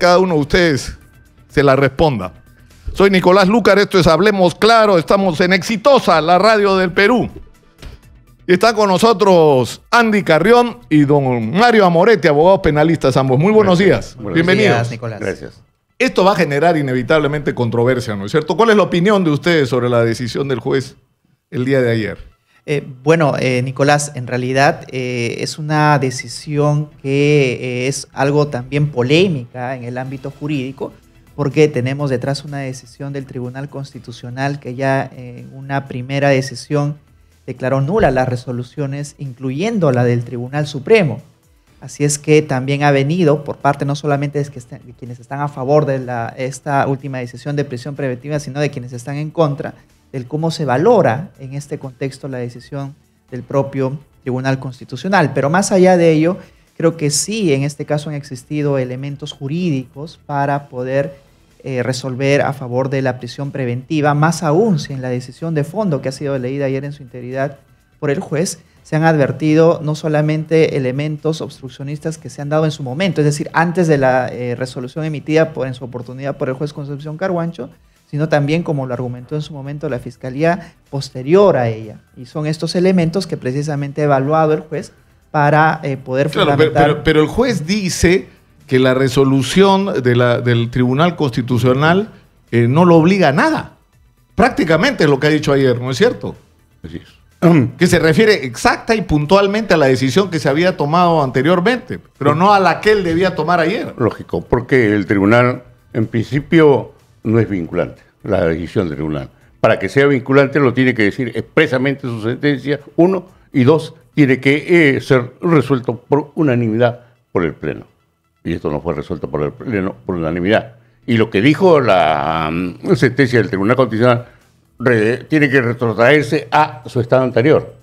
cada uno de ustedes se la responda. Soy Nicolás Lucar, esto es Hablemos Claro, estamos en Exitosa, la radio del Perú. Está con nosotros Andy Carrión y don Mario Amoretti, abogados penalistas ambos. Muy buenos días. Bienvenidos. Nicolás. Gracias. Esto va a generar inevitablemente controversia, ¿no es cierto? ¿Cuál es la opinión de ustedes sobre la decisión del juez el día de ayer? Eh, bueno, eh, Nicolás, en realidad eh, es una decisión que es algo también polémica en el ámbito jurídico, porque tenemos detrás una decisión del Tribunal Constitucional que ya en una primera decisión declaró nula las resoluciones, incluyendo la del Tribunal Supremo. Así es que también ha venido por parte no solamente de, quienes están a favor de esta última decisión de prisión preventiva, sino de quienes están en contra del cómo se valora en este contexto la decisión del propio Tribunal Constitucional. Pero más allá de ello, creo que sí, en este caso han existido elementos jurídicos para poder eh, resolver a favor de la prisión preventiva, más aún si en la decisión de fondo que ha sido leída ayer en su integridad por el juez, se han advertido no solamente elementos obstruccionistas que se han dado en su momento, es decir, antes de la eh, resolución emitida por, en su oportunidad por el juez Concepción Carguancho, sino también, como lo argumentó en su momento la Fiscalía, posterior a ella. Y son estos elementos que precisamente ha evaluado el juez para eh, poder fundamentar... Pero, el juez dice que la resolución del Tribunal Constitucional eh, no lo obliga a nada. Prácticamente es lo que ha dicho ayer, ¿no es cierto? que se refiere exacta y puntualmente a la decisión que se había tomado anteriormente, pero no a la que él debía tomar ayer. Lógico, porque el tribunal en principio no es vinculante, la decisión del tribunal. Para que sea vinculante lo tiene que decir expresamente su sentencia, uno, y dos, tiene que eh, ser resuelto por unanimidad por el Pleno. Y esto no fue resuelto por el Pleno por unanimidad. Y lo que dijo la mm, sentencia del Tribunal Constitucional tiene que retrotraerse a su estado anterior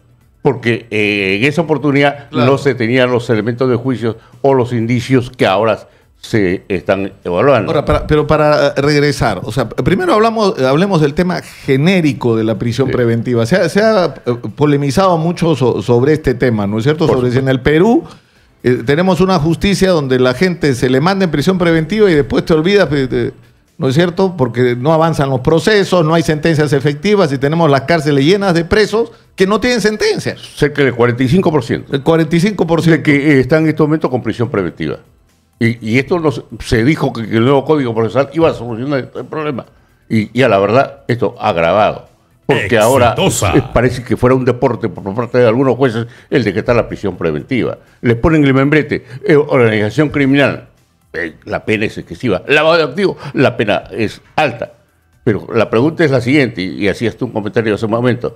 porque eh, en esa oportunidad no se tenían los elementos de juicio o los indicios que ahora se están evaluando. Ahora, pero para regresar, o sea, primero hablemos del tema genérico de la prisión preventiva. Se ha, eh, polemizado mucho sobre este tema, ¿no es cierto? en el Perú eh, tenemos una justicia donde la gente se le manda en prisión preventiva y después te olvidas, ¿no es cierto? Porque no avanzan los procesos, no hay sentencias efectivas y tenemos las cárceles llenas de presos que no tienen sentencias Cerca del 45%. El 45%. De que eh, están en estos momentos con prisión preventiva. Y, esto se dijo que, el nuevo código procesal iba a solucionar este problema. Y, y a la verdad, esto ha agravado. Porque ahora parece que fuera un deporte por parte de algunos jueces el de que está la prisión preventiva. Les ponen el membrete, eh, organización criminal, eh, la pena es excesiva. Lavado de activos, la pena es alta. Pero la pregunta es la siguiente, y, así hacías tú un comentario hace un momento.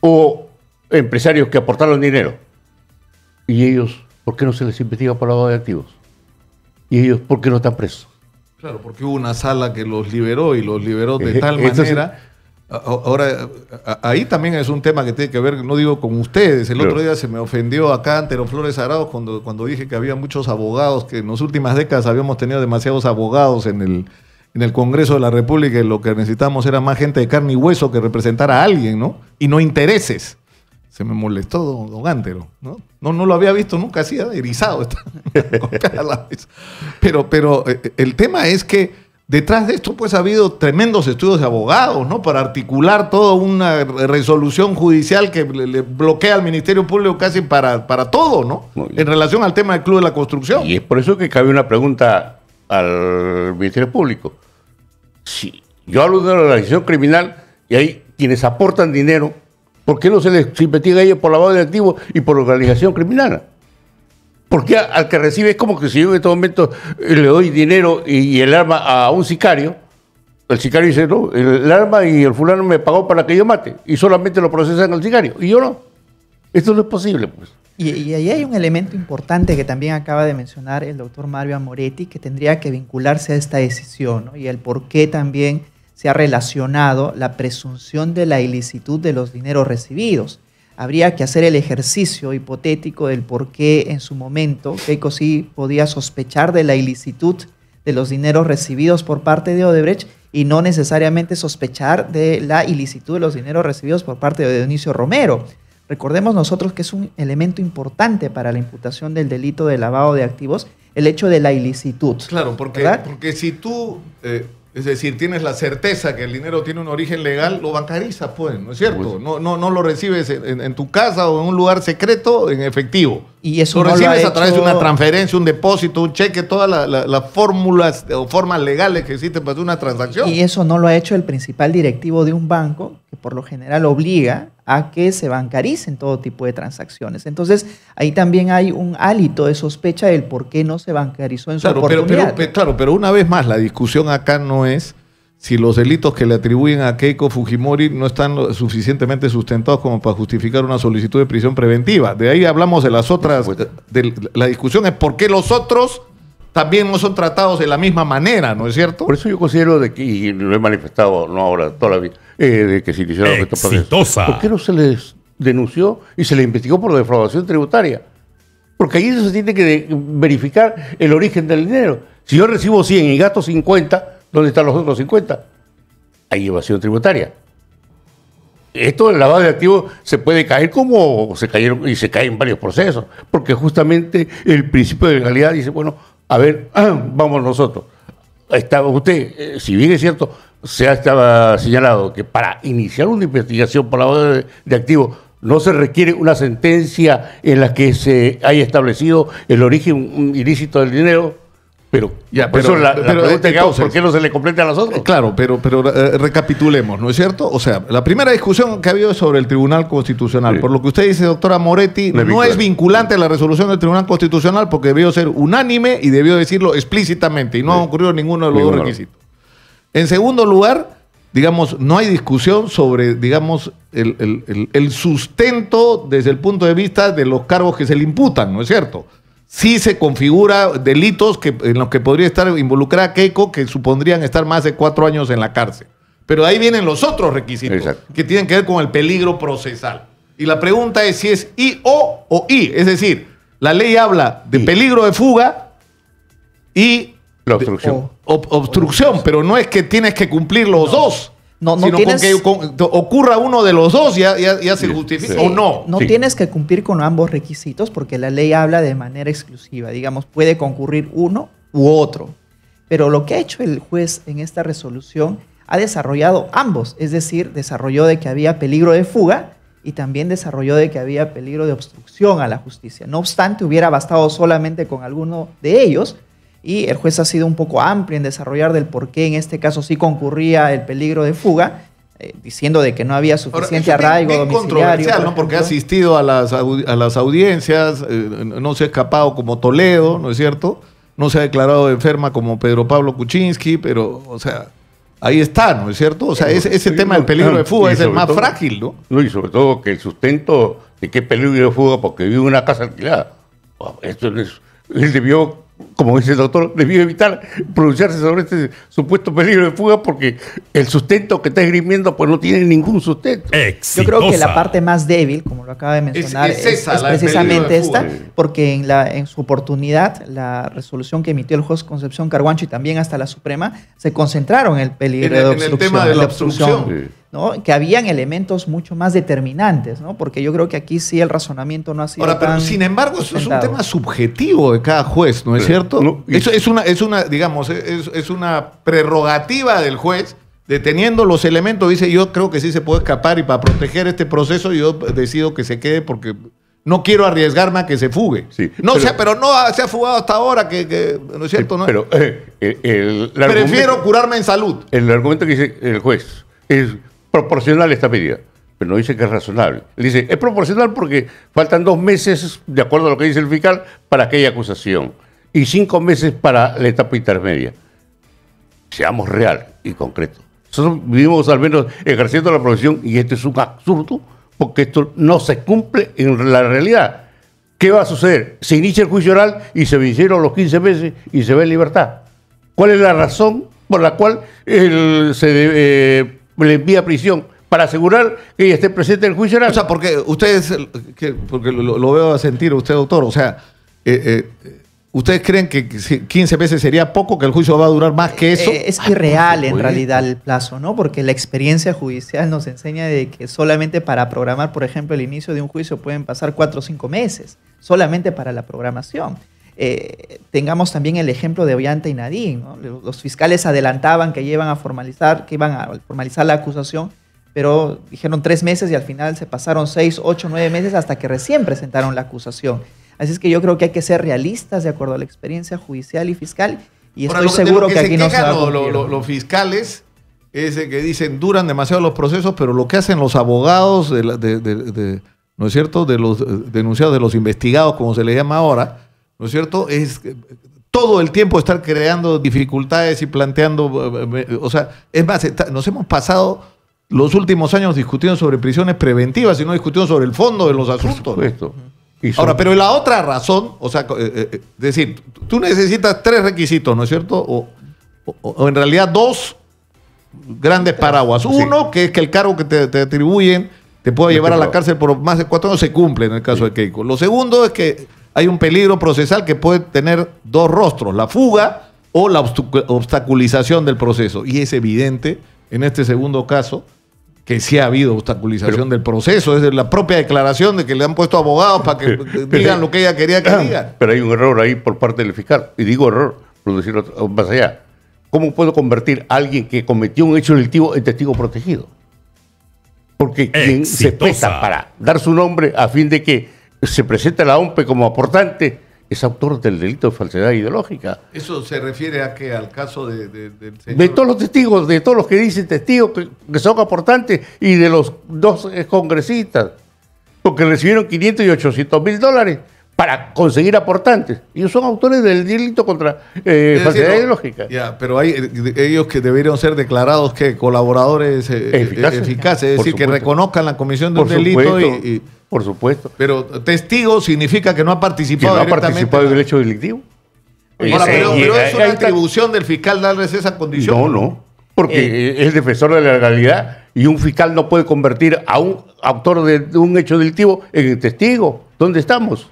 Hubo empresarios que aportaron dinero. ¿Y ellos por qué no se les investiga por lavado de activos? ¿Y ellos por qué no están presos? Claro, porque hubo una sala que los liberó y los liberó de eh, tal manera. Ahora, ahí también es un tema que tiene que ver, no digo con ustedes, el otro día se me ofendió acá Antero Flores arao cuando, cuando dije que había muchos abogados, que en las últimas décadas habíamos tenido demasiados abogados en el, en el Congreso de la República y lo que necesitábamos era más gente de carne y hueso que representara a alguien, ¿no? Y no intereses. Se me molestó don, don Antero, ¿no? No, no lo había visto nunca así, erizado. pero, pero eh, eh, el tema es que detrás de esto pues ha habido tremendos estudios de abogados, ¿no? Para articular toda una resolución judicial que le, bloquea al Ministerio Público casi para, para todo, ¿no? En relación al tema del Club de la Construcción. Y es por eso que cabe una pregunta al Ministerio Público. Si yo hablo de la organización criminal y hay quienes aportan dinero ¿Por qué no se les investiga a ellos por lavado de activos y por organización criminal? Porque al que recibe es como que si yo en este momento eh, le doy dinero y, el arma a un sicario, el sicario dice, no, el, arma y el fulano me pagó para que yo mate, y solamente lo procesan al sicario, y yo no. Esto no es posible, pues. Y, y, ahí hay un elemento importante que también acaba de mencionar el doctor Mario Amoretti, que tendría que vincularse a esta decisión ¿no? y el por qué también se ha relacionado la presunción de la ilicitud de los dineros recibidos. Habría que hacer el ejercicio hipotético del por qué en su momento Keiko sí podía sospechar de la ilicitud de los dineros recibidos por parte de Odebrecht y no necesariamente sospechar de la ilicitud de los dineros recibidos por parte de Dionisio Romero. Recordemos nosotros que es un elemento importante para la imputación del delito de lavado de activos el hecho de la ilicitud. Claro, porque, porque si tú eh, es decir, tienes la certeza que el dinero tiene un origen legal, lo bancarizas, pues, ¿no es cierto? No, no, no lo recibes en, tu casa o en un lugar secreto en efectivo. Y eso lo recibes lo a través de una transferencia, un depósito, un cheque, todas las fórmulas o formas legales que existen para hacer una transacción. Y eso no lo ha hecho el principal directivo de un banco por lo general obliga a que se bancaricen todo tipo de transacciones. Entonces, ahí también hay un hálito de sospecha del por qué no se bancarizó en su oportunidad. Pero, eh, claro, pero una vez más, la discusión acá no es si los delitos que le atribuyen a Keiko Fujimori no están suficientemente sustentados como para justificar una solicitud de prisión preventiva. De ahí hablamos de las otras. la discusión es por qué los otros también no son tratados de la misma manera, ¿no es cierto? Por eso yo considero de que, y lo he manifestado no ahora, toda la vida, eh, de que se iniciaron estos procesos. ¿Por qué no se les denunció y se les investigó por defraudación tributaria? Porque ahí se tiene que verificar el origen del dinero. Si yo recibo 100 y gasto 50, ¿dónde están los otros 50? Hay evasión tributaria. Esto la lavado de activos se puede caer como se cayeron y se caen varios procesos, porque justamente el principio de legalidad dice, bueno, a ver, vamos nosotros. Estaba usted, eh, si bien es cierto, se ha estaba señalado que para iniciar una investigación por la de, de activos no se requiere una sentencia en la que se haya establecido el origen ilícito del dinero, pero, ya, por pero, eh, ¿por qué no se le complete a los otros? Eh, claro, pero, pero eh, recapitulemos, ¿no es cierto? O sea, la primera discusión que ha habido es sobre el Tribunal Constitucional. Por lo que usted dice, doctora Moretti, no, es vinculante. a la resolución del Tribunal Constitucional porque debió ser unánime y debió decirlo explícitamente y no ha ocurrido ninguno de los dos requisitos. En segundo lugar, digamos, no hay discusión sobre, digamos, el sustento desde el punto de vista de los cargos que se le imputan, ¿no es cierto? sí se configura delitos que, en los que podría estar involucrada Keiko, que supondrían estar más de cuatro años en la cárcel. Pero ahí vienen los otros requisitos que tienen que ver con el peligro procesal. Y la pregunta es si es I o o I. Es decir, la ley habla de peligro de fuga y la obstrucción. obstrucción, pero no es que tienes que cumplir los dos. No, no sino tienes... que ocurra uno de los dos, ya, se justifica, o no. No tienes que cumplir con ambos requisitos porque la ley habla de manera exclusiva. Digamos, puede concurrir uno u otro. Pero lo que ha hecho el juez en esta resolución ha desarrollado ambos, es decir, desarrolló de que había peligro de fuga y también desarrolló de que había peligro de obstrucción a la justicia. No obstante, hubiera bastado solamente con alguno de ellos y el juez ha sido un poco amplio en desarrollar del por qué en este caso sí concurría el peligro de fuga, eh, diciendo de que no había suficiente arraigo bien, domiciliario. ¿no? Porque ha asistido a las, a las audiencias, eh, no se ha escapado como Toledo, ¿no es cierto? No se ha declarado enferma como Pedro Pablo Kuczynski, pero, o sea, ahí está, ¿no es cierto? O sea, ese tema del peligro de fuga es el más frágil, ¿no? No, y sobre todo que el sustento de qué peligro de fuga porque vive en una casa alquilada. Esto es, él debió como dice el doctor, debió evitar pronunciarse sobre este supuesto peligro de fuga porque el sustento que está esgrimiendo pues no tiene ningún sustento. Yo creo que la parte más débil, como lo acaba de mencionar, es, precisamente esta, porque en, la, en su oportunidad la resolución que emitió el juez Concepción Carguancho y también hasta la Suprema se concentraron en el peligro de obstrucción. tema de la obstrucción que habían elementos mucho más determinantes, ¿no? porque yo creo que aquí sí el razonamiento no ha sido. Ahora, pero sin embargo, eso es un tema subjetivo de cada juez, ¿no es cierto? eso es una, es una, digamos, es, una prerrogativa del juez deteniendo los elementos, dice yo creo que sí se puede escapar y para proteger este proceso yo decido que se quede porque no quiero arriesgarme a que se fugue. Sí, no pero, pero no se ha fugado hasta ahora, que, no es cierto, ¿no? Eh, eh, Prefiero curarme en salud. El argumento que dice el juez es proporcional esta medida, pero no dice que es razonable. dice, es proporcional porque faltan dos meses, de acuerdo a lo que dice el fiscal, para aquella acusación y cinco meses para la etapa intermedia. Seamos real y concreto. Nosotros vivimos al menos ejerciendo la profesión y esto es un absurdo porque esto no se cumple en la realidad. ¿Qué va a suceder? Se inicia el juicio oral y se vencieron los 15 meses y se ve en libertad. ¿Cuál es la razón por la cual se debe... Eh, le envía a prisión para asegurar que ella esté presente en el juicio O sea, porque ustedes, porque lo, veo a sentir usted, doctor, o sea, eh, eh, ¿ustedes creen que 15 meses sería poco, que el juicio va a durar más que eso? Eh, es irreal ah, en realidad el plazo, ¿no? Porque la experiencia judicial nos enseña de que solamente para programar, por ejemplo, el inicio de un juicio pueden pasar 4 o 5 meses, solamente para la programación. Eh, tengamos también el ejemplo de Ollanta y Nadine. Los fiscales adelantaban que iban a formalizar, que iban a formalizar la acusación, pero dijeron tres meses y al final se pasaron seis, ocho, nueve meses hasta que recién presentaron la acusación. Así es que yo creo que hay que ser realistas de acuerdo a la experiencia judicial y fiscal y estoy seguro que, aquí no Los fiscales ese que dicen duran demasiado los procesos, pero lo que hacen los abogados de, ¿no es cierto? De los eh, denunciados, de los investigados, como se les llama ahora, ¿no es cierto? Es todo el tiempo estar creando dificultades y planteando, eh, eh, o sea, es más, nos hemos pasado los últimos años discutiendo sobre prisiones preventivas y no discutiendo sobre el fondo de los asuntos. Ahora, pero la otra razón, o sea, eh, decir, tú necesitas tres requisitos, ¿no es cierto? O, en realidad dos grandes paraguas. Uno, que es que el cargo que te, atribuyen te pueda llevar a la cárcel por más de cuatro años, se cumple en el caso de Keiko. Lo segundo es que hay un peligro procesal que puede tener dos rostros, la fuga o la obstaculización del proceso. Y es evidente en este segundo caso que sí ha habido obstaculización del proceso, es la propia declaración de que le han puesto abogados para que digan lo que ella quería que diga. Pero hay un error ahí por parte del fiscal, y digo error, por decirlo más allá. ¿Cómo puedo convertir a alguien que cometió un hecho delictivo en testigo protegido? Porque quien se pesa para dar su nombre a fin de que se presenta la OMPE como aportante, es autor del delito de falsedad ideológica. ¿Eso se refiere a que al caso de, del señor? De todos los testigos, de todos los que dicen testigos que, que son aportantes y de los dos congresistas, porque recibieron 500 y 800 mil dólares para conseguir aportantes. Ellos son autores del delito contra eh, falsedad ideológica. pero hay ellos que deberían ser declarados que colaboradores eh, eh, eficaces, es decir, que reconozcan la comisión de un delito Por supuesto. Pero testigo significa que no ha participado. Que no ha participado del hecho delictivo. pero, es una atribución del fiscal darles esa condición. No, no, porque eh. es defensor de la legalidad y un fiscal no puede convertir a un autor de un hecho delictivo en testigo. ¿Dónde estamos?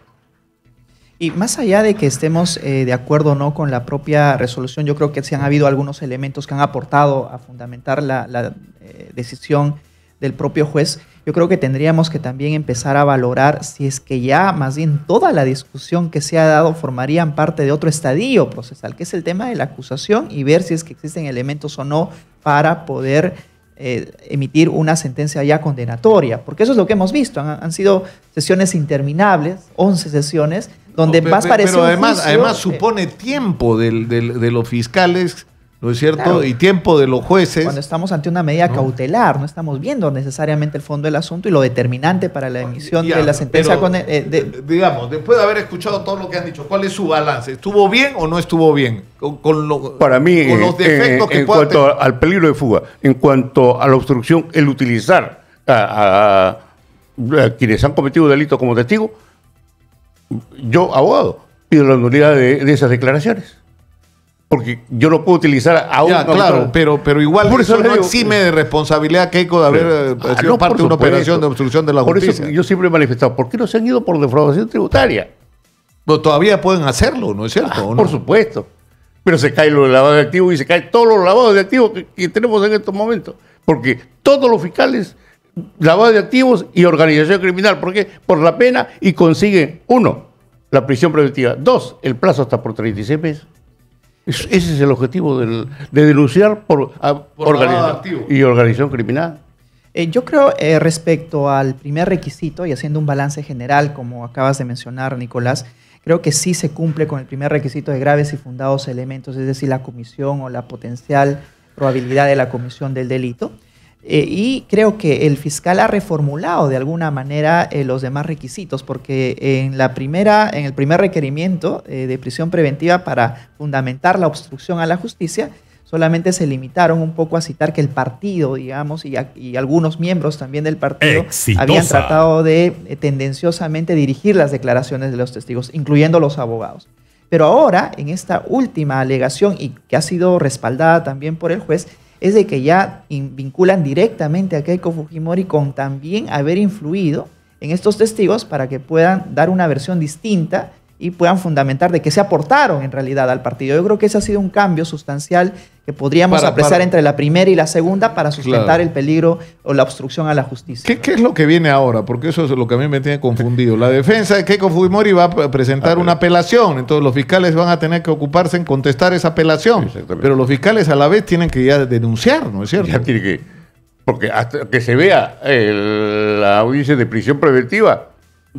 Y más allá de que estemos eh, de acuerdo o no con la propia resolución, yo creo que si han habido algunos elementos que han aportado a fundamentar la, eh, decisión del propio juez. Yo creo que tendríamos que también empezar a valorar si es que ya más bien toda la discusión que se ha dado formarían parte de otro estadio procesal, que es el tema de la acusación, y ver si es que existen elementos o no para poder eh, emitir una sentencia ya condenatoria, porque eso es lo que hemos visto. han, han sido sesiones interminables, 11 sesiones, donde más pero, parece. además, además supone tiempo de los fiscales. ¿no es cierto? Y tiempo de los jueces. Cuando estamos ante una medida cautelar, no estamos viendo necesariamente el fondo del asunto y lo determinante para la emisión de la sentencia. Eh, digamos, después de haber escuchado todo lo que han dicho, ¿cuál es su balance? ¿Estuvo bien o no estuvo bien? Con, para mí, los eh, defectos en cuanto al peligro de fuga, en cuanto a la obstrucción, el utilizar a, quienes han cometido delito como testigos, yo, abogado, pido la nulidad de, esas declaraciones porque yo no puedo utilizar aún. Ya, claro, pero, pero igual por eso, no exime de responsabilidad Keiko de haber eh, ah, parte de una operación de obstrucción de la por Eso yo siempre he manifestado, ¿por qué no se han ido por defraudación tributaria? Pero todavía pueden hacerlo, ¿no es cierto? Ah, por supuesto. Pero se cae los lavados lavado de activos y se cae todos los lavados de activos que tenemos en estos momentos. Porque todos los fiscales lavado de activos y organización criminal. ¿Por qué? Por la pena y consigue uno, la prisión preventiva. Dos, el plazo hasta por 36 meses. ese es el objetivo de denunciar por, organización y organización criminal. Eh, yo creo, eh, respecto al primer requisito y haciendo un balance general, como acabas de mencionar, Nicolás, creo que sí se cumple con el primer requisito de graves y fundados elementos, es decir, la comisión o la potencial probabilidad de la comisión del delito. Eh, y creo que el fiscal ha reformulado de alguna manera eh, los demás requisitos, porque en, la primera, en el primer requerimiento eh, de prisión preventiva para fundamentar la obstrucción a la justicia, solamente se limitaron un poco a citar que el partido, digamos, y, algunos miembros también del partido habían tratado de tendenciosamente dirigir las declaraciones de los testigos, incluyendo los abogados. Pero ahora, en esta última alegación, y que ha sido respaldada también por el juez, es de que ya vinculan directamente a Keiko Fujimori con también haber influido en estos testigos para que puedan dar una versión distinta y puedan fundamentar de qué se aportaron en realidad al partido. Yo creo que ese ha sido un cambio sustancial que podríamos apreciar entre la primera y la segunda para sustentar el peligro o la obstrucción a la justicia. ¿Qué, es lo que viene ahora? Porque eso es lo que a mí me tiene confundido. La defensa de Keiko Fujimori va a presentar ah, una apelación, entonces los fiscales van a tener que ocuparse en contestar esa apelación, pero los fiscales a la vez tienen que ya denunciar, ¿no es cierto? Ya tiene que, porque hasta que se vea eh, la audiencia de prisión preventiva,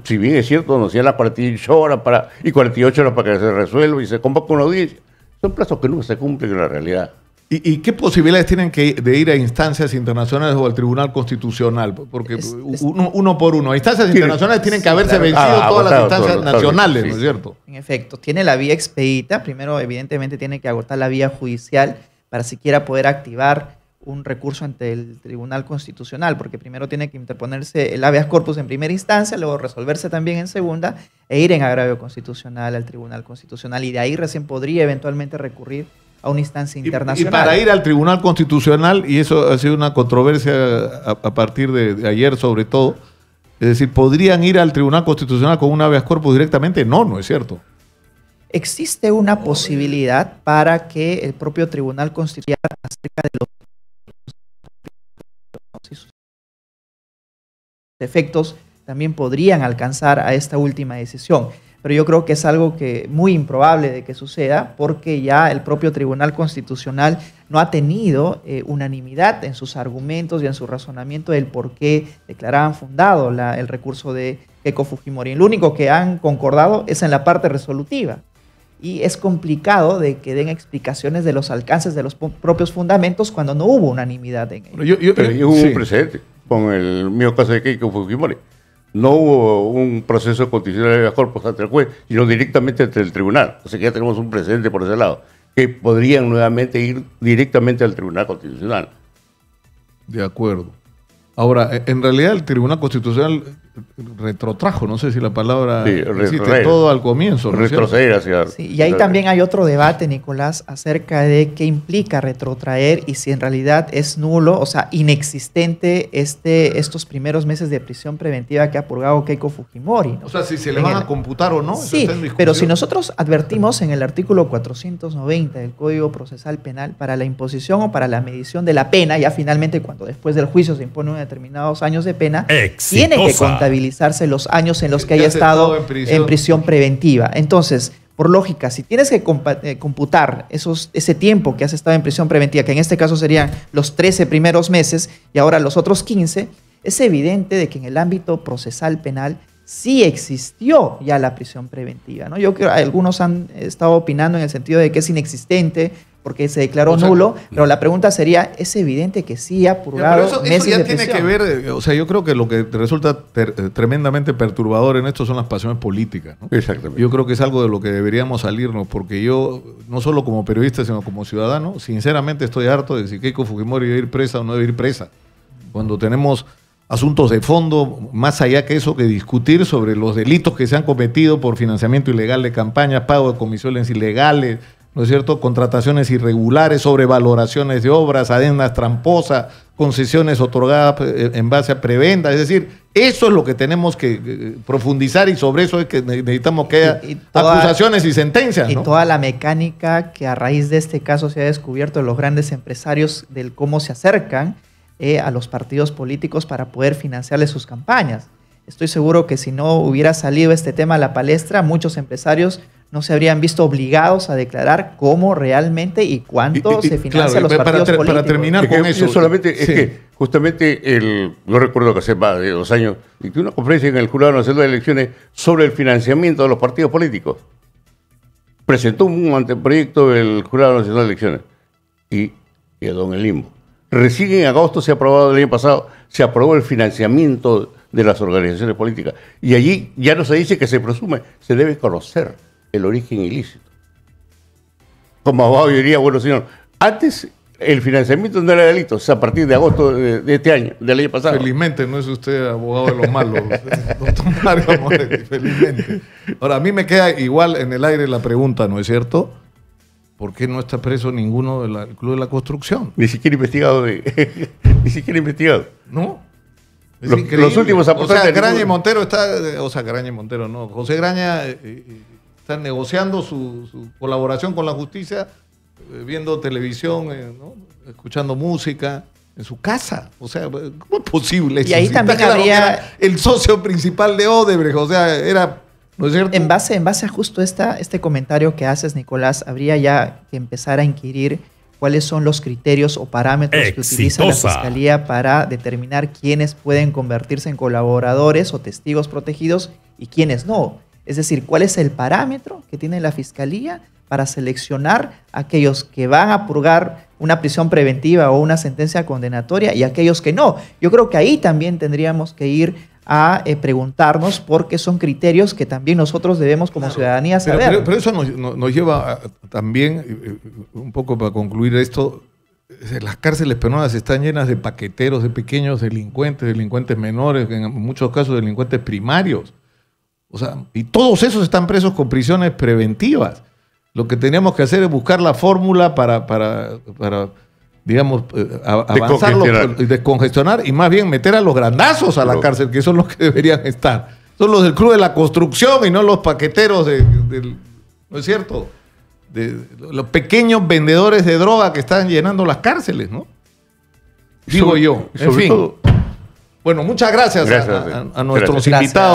si bien es cierto, nos dan las 48 horas para, y 48 horas para que se resuelva y se con una audiencia, son plazos que nunca se cumplen en la realidad. ¿Y, qué posibilidades tienen que, de ir a instancias internacionales o al Tribunal Constitucional? Pues, porque uno, por uno. Instancias internacionales tienen que haberse vencido ah, todas las instancias nacionales, ¿no es cierto? En efecto, tiene la vía expedita. Primero, evidentemente, tiene que agotar la vía judicial para siquiera poder activar un recurso ante el Tribunal Constitucional, porque primero tiene que interponerse el habeas corpus en primera instancia, luego resolverse también en segunda e ir en agravio constitucional al Tribunal Constitucional y de ahí recién podría eventualmente recurrir a una instancia internacional. Y, para ir al Tribunal Constitucional, y eso ha sido una controversia a, partir de, de, ayer sobre todo, es decir, ¿podrían ir al Tribunal Constitucional con un habeas corpus directamente? No, no es cierto. Existe una posibilidad para que el propio Tribunal Constitucional acerca de los efectos también podrían alcanzar a esta última decisión. Pero yo creo que es algo que muy improbable de que suceda porque ya el propio Tribunal Constitucional no ha tenido eh, unanimidad en sus argumentos y en su razonamiento del por qué declaraban fundado el recurso de Keiko Fujimori. Lo único que han concordado es en la parte resolutiva y es complicado de que den explicaciones de los alcances de los propios fundamentos cuando no hubo unanimidad en ello. Yo, yo hubo un precedente con el mío caso de Keiko Fujimori. No hubo un proceso constitucional de la corpus ante el juez, sino directamente ante el tribunal. O sea que ya tenemos un precedente por ese lado, que podrían nuevamente ir directamente al tribunal constitucional. De acuerdo. Ahora, en realidad el Tribunal Constitucional retrotrajo, no sé si la palabra existe, todo al comienzo. retroceder y ahí también hay otro debate, Nicolás, acerca de qué implica retrotraer y si en realidad es nulo, o sea, inexistente este, estos primeros meses de prisión preventiva que ha purgado Keiko Fujimori. O sea, si se le van a computar o no. Sí, pero si nosotros advertimos en el artículo 490 del Código Procesal Penal para la imposición o para la medición de la pena, ya finalmente cuando después del juicio se impone determinados años de pena, tiene que estabilizarse los años en los que haya estado en prisión. preventiva. Entonces, por lógica, si tienes que eh, computar esos, ese tiempo que has estado en prisión preventiva, que en este caso serían los 13 primeros meses y ahora los otros 15, es evidente de que en el ámbito procesal penal sí existió ya la prisión preventiva. ¿no? Yo creo que algunos han estado opinando en el sentido de que es inexistente, porque se declaró nulo, pero la pregunta sería, ¿es evidente que sí ha purgado eso, tiene que ver, eh, o sea, yo creo que lo que resulta eh, tremendamente perturbador en esto son las pasiones políticas. Exactamente. Yo creo que es algo de lo que deberíamos salirnos, porque yo, no solo como periodista, sino como ciudadano, sinceramente estoy harto de si Keiko Fujimori debe ir presa o no debe ir presa. Cuando tenemos asuntos de fondo, más allá que eso, que discutir sobre los delitos que se han cometido por financiamiento ilegal de campañas, pago de comisiones ilegales, ¿no es cierto? Contrataciones irregulares, sobrevaloraciones de obras, adendas tramposas, concesiones otorgadas eh, eh, en base a prebendas. Es decir, eso es lo que tenemos que eh, profundizar y sobre eso es que necesitamos que haya acusaciones y sentencias. Y toda la mecánica que a raíz de este caso se ha descubierto de los grandes empresarios del cómo se acercan a los partidos políticos para poder financiarles sus campañas. Estoy seguro que si no hubiera salido este tema a la palestra, muchos empresarios no se habrían visto obligados a declarar cómo realmente y cuánto se financian los partidos políticos. Para terminar con eso, solamente es que justamente el, recuerdo que hace más de dos años una conferencia en el Jurado Nacional de Elecciones sobre el financiamiento de los partidos políticos. Presentó un anteproyecto del Jurado Nacional de Elecciones y a Don el limbo. Recién en agosto se ha aprobado el año pasado, se aprobó el financiamiento de las organizaciones políticas. Y allí ya no se dice que se presume, se debe conocer el origen ilícito. Como abogado yo diría, bueno señor, antes el financiamiento no era delito, o sea, a partir de agosto de, este año, del año pasado. Felizmente no es usted abogado de los malos, doctor Mario felizmente. Ahora, a mí me queda igual en el aire la pregunta, ¿no es cierto? ¿Por qué no está preso ninguno del Club de la Construcción? Ni siquiera investigado. De, ni siquiera investigado. ¿No? los, últimos aportantes. O Graña y Montero está. Eh, o sea, Graña y Montero no. José Graña. Eh, eh, negociando su, colaboración con la justicia, eh, viendo televisión, eh, escuchando música en su casa. O sea, ¿cómo es posible? Y ahí también habría... el socio principal de Odebrecht, o sea, era... ¿no es cierto? En, base, en base a justo esta, este comentario que haces, Nicolás, habría ya que empezar a inquirir cuáles son los criterios o parámetros que utiliza la Fiscalía para determinar quiénes pueden convertirse en colaboradores o testigos protegidos y quiénes no. Es decir, ¿cuál es el parámetro que tiene la Fiscalía para seleccionar aquellos que van a purgar una prisión preventiva o una sentencia condenatoria y aquellos que no? Yo creo que ahí también tendríamos que ir a eh, preguntarnos porque son criterios que también nosotros debemos como ciudadanía saber. Pero, eso nos, lleva también, eh, eh, un poco para concluir esto, las cárceles peruanas están llenas de paqueteros, de pequeños delincuentes, delincuentes menores, en muchos casos delincuentes primarios. O sea, y todos esos están presos con prisiones preventivas. Lo que teníamos que hacer es buscar la fórmula para, para, digamos, eh, avanzarlo, y descongestionar y más bien meter a los grandazos a la cárcel, que son los que deberían estar. Son los del Club de la Construcción y no los paqueteros de, ¿no es cierto? De, los pequeños vendedores de droga que están llenando las cárceles, ¿no? Digo yo. En fin. Bueno, muchas gracias, a, eh. nuestros invitados.